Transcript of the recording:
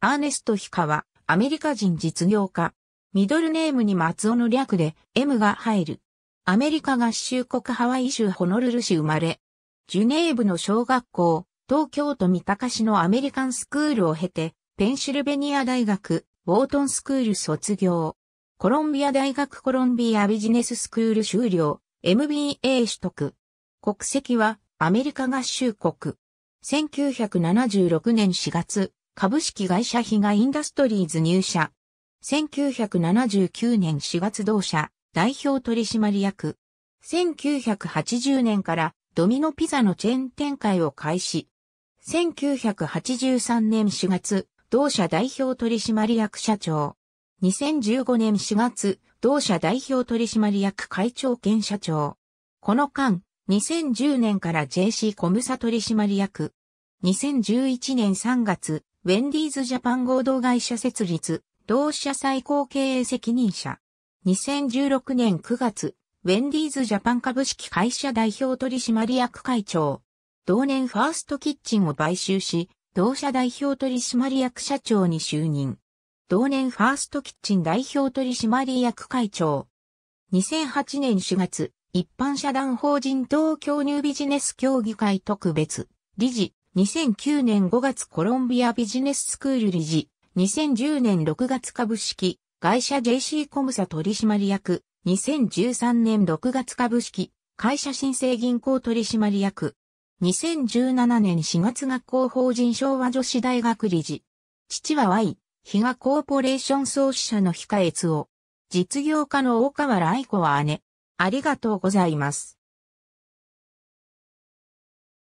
アーネスト・ヒカは、アメリカ人実業家。ミドルネームに松尾の略で M が入る。アメリカ合衆国ハワイ州ホノルル市生まれ。ジュネーブの小学校、東京都三鷹市のアメリカンスクールを経て、ペンシルベニア大学、ウォートンスクール卒業。コロンビア大学コロンビアビジネススクール修了、MBA 取得。国籍はアメリカ合衆国。1976年4月、株式会社ヒガインダストリーズ入社。1979年4月同社、代表取締役。1980年からドミノピザのチェーン展開を開始。1983年4月、同社代表取締役社長。2015年4月、同社代表取締役会長兼社長。この間、2010年から JC コムサ取締役。2011年3月、ウェンディーズジャパン合同会社設立、同社最高経営責任者。2016年9月、ウェンディーズジャパン株式会社代表取締役会長。同年ファーストキッチンを買収し、同社代表取締役社長に就任。同年ファーストキッチン代表取締役会長。2008年4月、一般社団法人東京ニュービジネス協議会特別、理事、2009年5月コロンビアビジネススクール理事、2010年6月株式、会社 JC コムサ取締役、2013年6月株式、会社新生銀行取締役、2017年4月学校法人昭和女子大学理事、父は Y、比嘉コーポレーション創始者の控え津を、実業家の大河原愛子は姉、ありがとうございます。